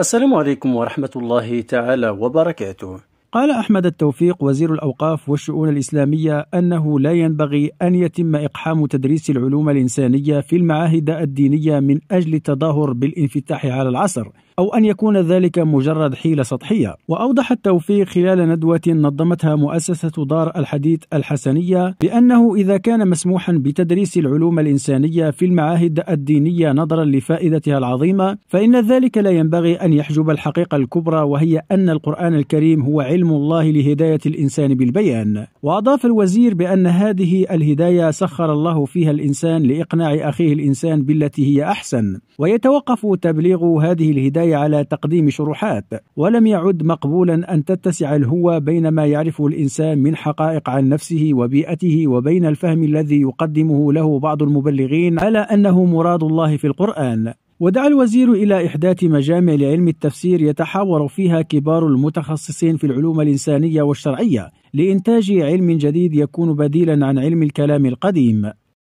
السلام عليكم ورحمة الله تعالى وبركاته. قال أحمد التوفيق وزير الأوقاف والشؤون الإسلامية أنه لا ينبغي أن يتم إقحام تدريس العلوم الإنسانية في المعاهد الدينية من أجل التظاهر بالانفتاح على العصر. أو أن يكون ذلك مجرد حيلة سطحية وأوضح التوفيق خلال ندوة نظمتها مؤسسة دار الحديث الحسنية بأنه إذا كان مسموحا بتدريس العلوم الإنسانية في المعاهد الدينية نظرا لفائدتها العظيمة فإن ذلك لا ينبغي أن يحجب الحقيقة الكبرى وهي أن القرآن الكريم هو علم الله لهداية الإنسان بالبيان وأضاف الوزير بأن هذه الهداية سخر الله فيها الإنسان لإقناع أخيه الإنسان بالتي هي أحسن ويتوقف تبليغ هذه الهداية البداية على تقديم شروحات ولم يعد مقبولا أن تتسع الهوة بين ما يعرفه الإنسان من حقائق عن نفسه وبيئته وبين الفهم الذي يقدمه له بعض المبلغين على أنه مراد الله في القرآن ودعا الوزير إلى إحداث مجامع لعلم التفسير يتحاور فيها كبار المتخصصين في العلوم الإنسانية والشرعية لإنتاج علم جديد يكون بديلا عن علم الكلام القديم